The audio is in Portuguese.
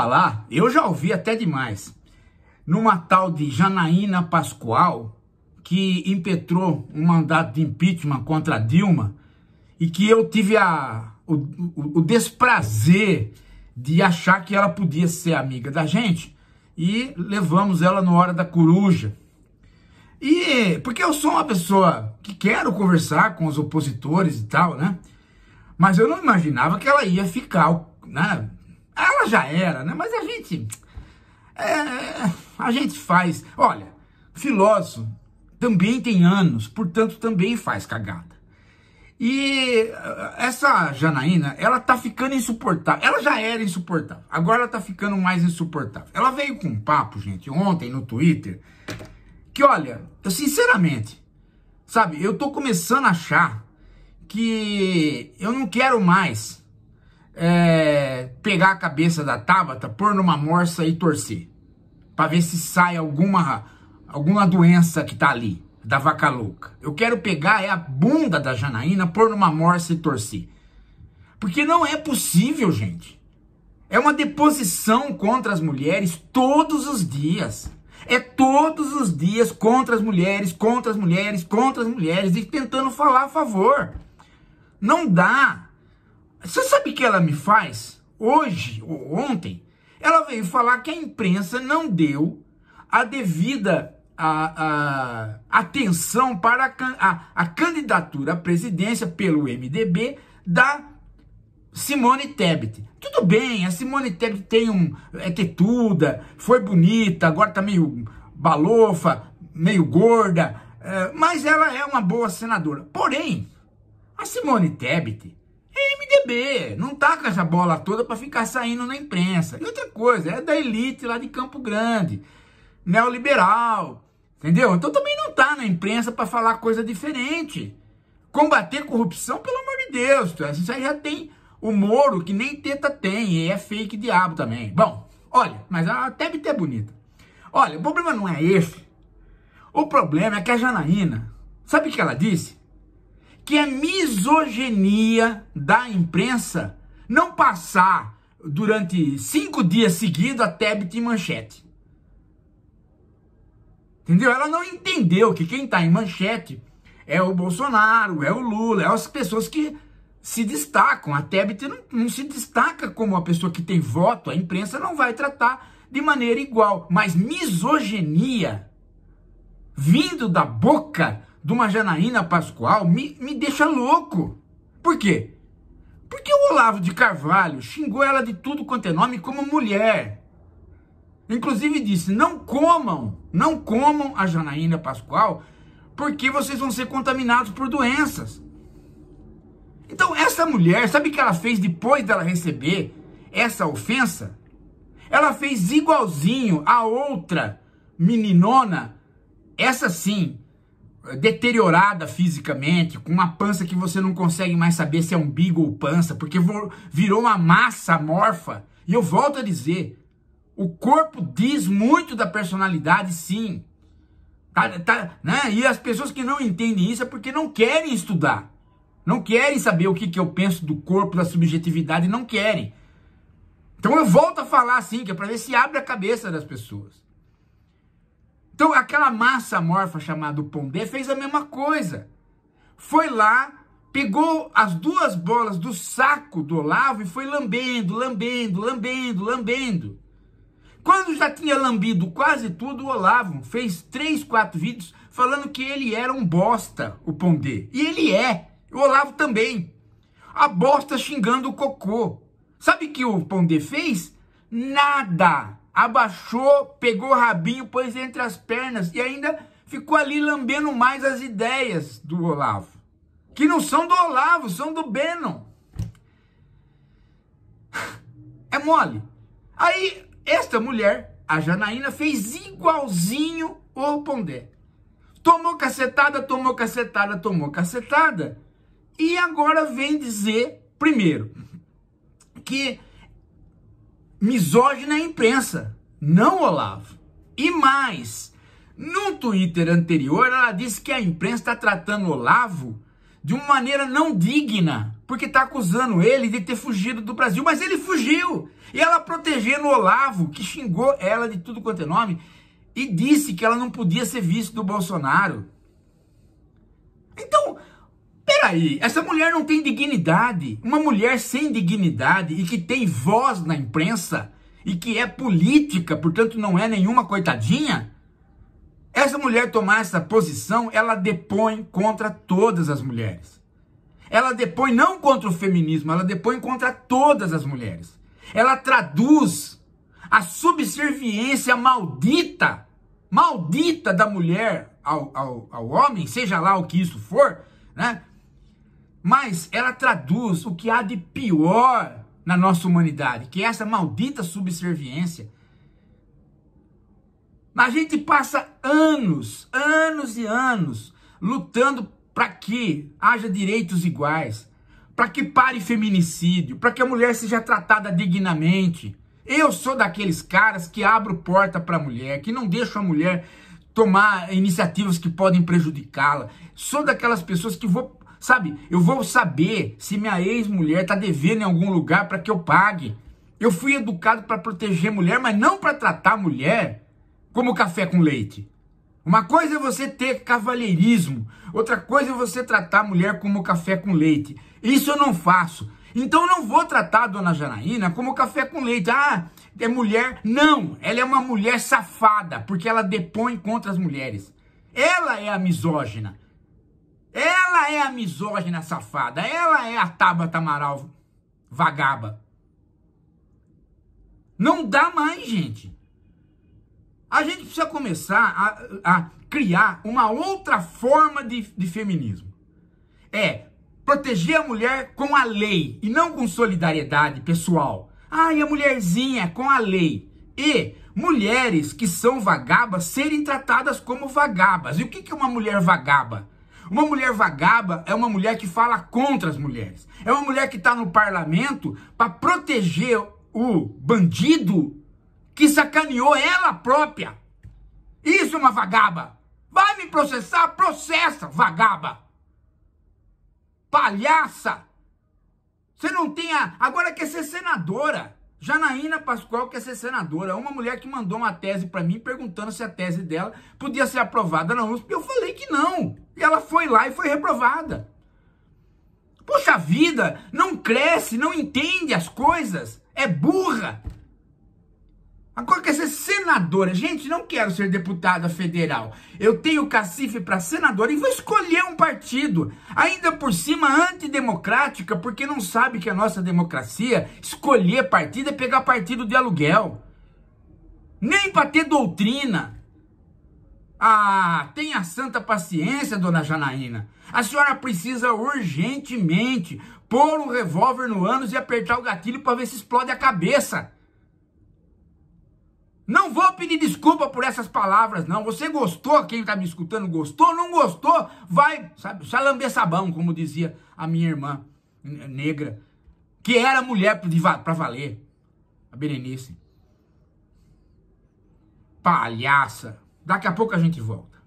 falar, eu já ouvi até demais, numa tal de Janaína Pascoal, que impetrou um mandato de impeachment contra Dilma, e que eu tive a, o, o, o desprazer de achar que ela podia ser amiga da gente, e levamos ela no Hora da Coruja. E porque eu sou uma pessoa que quero conversar com os opositores e tal, né? Mas eu não imaginava que ela ia ficar, né? Ela já era, né? Mas a gente. É, a gente faz. Olha, filósofo também tem anos, portanto também faz cagada. E eh, essa Janaína, ela tá ficando insuportável. Ela já era insuportável, agora ela tá ficando mais insuportável. Ela veio com um papo, gente, ontem no Twitter, que olha, eu sinceramente, sabe, eu tô começando a achar que eu não quero mais é, pegar a cabeça da Tabata, pôr numa morsa e torcer. Para ver se sai alguma, alguma doença que tá ali, da vaca louca. Eu quero pegar é a bunda da Janaína, pôr numa morsa e torcer. Porque não é possível, gente. É uma deposição contra as mulheres todos os dias. É todos os dias contra as mulheres, contra as mulheres, contra as mulheres e tentando falar a favor. Não dá. Você sabe o que ela me faz? Hoje ou ontem, ela veio falar que a imprensa não deu a devida a, a atenção para a, a, a, candidatura à presidência pelo MDB da Simone Tebet. Tudo bem, a Simone Tebet tem um é tetuda, foi bonita, agora tá meio balofa, meio gorda, é, mas ela é uma boa senadora. Porém, a Simone Tebet MDB, não tá com essa bola toda para ficar saindo na imprensa. E outra coisa, é da elite lá de Campo Grande, neoliberal, entendeu? Então também não tá na imprensa para falar coisa diferente. Combater corrupção, pelo amor de Deus, é. isso aí já tem o Moro, que nem teta tem, e é fake diabo também. Bom, olha, mas a TBT tá é bonita. Olha, o problema não é esse. O problema é que a Janaína, sabe o que ela disse? que é misoginia da imprensa não passar durante cinco dias seguidos a Tebet em manchete. Entendeu? Ela não entendeu que quem está em manchete é o Bolsonaro, é o Lula, é as pessoas que se destacam. A Tebet não, não se destaca como uma pessoa que tem voto, a imprensa não vai tratar de maneira igual. Mas misoginia vindo da boca de uma Janaína Pascoal me, me deixa louco. Por quê? Porque o Olavo de Carvalho xingou ela de tudo quanto é nome como mulher. Inclusive disse, não comam, não comam a Janaína Pascoal, porque vocês vão ser contaminados por doenças. Então essa mulher, sabe o que ela fez depois dela receber essa ofensa? Ela fez igualzinho a outra meninona, essa sim, deteriorada fisicamente, com uma pança que você não consegue mais saber se é umbigo ou pança, porque virou uma massa amorfa. E eu volto a dizer, o corpo diz muito da personalidade, sim. Tá, tá, né? E as pessoas que não entendem isso é porque não querem estudar. Não querem saber o que, que eu penso do corpo, da subjetividade, não querem. Então eu volto a falar assim, que é para ver se abre a cabeça das pessoas. Então, aquela massa amorfa chamada Pondé fez a mesma coisa. Foi lá, pegou as duas bolas do saco do Olavo e foi lambendo, lambendo, lambendo, lambendo. Quando já tinha lambido quase tudo, o Olavo fez três, quatro vídeos falando que ele era um bosta, o Pondé. E ele é. O Olavo também. A bosta xingando o cocô. Sabe o que o Pondé fez? Nada abaixou, pegou o rabinho, pôs entre as pernas e ainda ficou ali lambendo mais as ideias do Olavo. Que não são do Olavo, são do Bannon. É mole. Aí, esta mulher, a Janaína, fez igualzinho o Pondé. Tomou cacetada, tomou cacetada, tomou cacetada. E agora vem dizer, primeiro, que misógina é a imprensa, não Olavo. E mais, num Twitter anterior, ela disse que a imprensa está tratando Olavo de uma maneira não digna, porque está acusando ele de ter fugido do Brasil, mas ele fugiu. E ela protegendo Olavo, que xingou ela de tudo quanto é nome, e disse que ela não podia ser vice do Bolsonaro aí, essa mulher não tem dignidade. Uma mulher sem dignidade e que tem voz na imprensa e que é política, portanto não é nenhuma coitadinha. Essa mulher tomar essa posição, ela depõe contra todas as mulheres. Ela depõe não contra o feminismo, ela depõe contra todas as mulheres. Ela traduz a subserviência maldita, maldita da mulher ao, ao, ao homem, seja lá o que isso for, né? mas ela traduz o que há de pior na nossa humanidade, que é essa maldita subserviência. A gente passa anos, anos e anos lutando para que haja direitos iguais, para que pare feminicídio, para que a mulher seja tratada dignamente. Eu sou daqueles caras que abro porta para a mulher, que não deixo a mulher tomar iniciativas que podem prejudicá-la. Sou daquelas pessoas que vou Sabe, eu vou saber se minha ex-mulher tá devendo em algum lugar para que eu pague. Eu fui educado para proteger mulher, mas não para tratar mulher como café com leite. Uma coisa é você ter cavalheirismo, outra coisa é você tratar a mulher como café com leite. Isso eu não faço. Então eu não vou tratar a dona Janaína como café com leite. Ah, é mulher? Não, ela é uma mulher safada, porque ela depõe contra as mulheres. Ela é a misógina. Ela é a misógina safada. Ela é a Tabata Amaral vagaba. Não dá mais, gente. A gente precisa começar a, a criar uma outra forma de, de feminismo. É proteger a mulher com a lei e não com solidariedade pessoal. Ai, a mulherzinha com a lei. E mulheres que são vagabas serem tratadas como vagabas. E o que, que é uma mulher vagaba? Uma mulher vagaba é uma mulher que fala contra as mulheres. É uma mulher que está no parlamento para proteger o bandido que sacaneou ela própria. Isso é uma vagaba. Vai me processar? Processa, vagaba. Palhaça. Você não tem a... Agora quer ser senadora. Janaína Pascoal quer é ser senadora. Uma mulher que mandou uma tese para mim perguntando se a tese dela podia ser aprovada na USP. Eu falei que não. E ela foi lá e foi reprovada. Poxa vida, não cresce, não entende as coisas. É burra. Agora quer é ser senadora. Gente, não quero ser deputada federal. Eu tenho cacife para senadora e vou escolher um partido. Ainda por cima, antidemocrática, porque não sabe que a nossa democracia, escolher partido é pegar partido de aluguel. Nem para ter doutrina. Ah, tenha santa paciência, dona Janaína. A senhora precisa urgentemente pôr um revólver no ânus e apertar o gatilho para ver se explode a cabeça. Não vou pedir desculpa por essas palavras, não. Você gostou, quem está me escutando gostou, não gostou, vai, sabe, salamber sabão, como dizia a minha irmã negra, que era mulher para valer, a Berenice. Palhaça. Daqui a pouco a gente volta.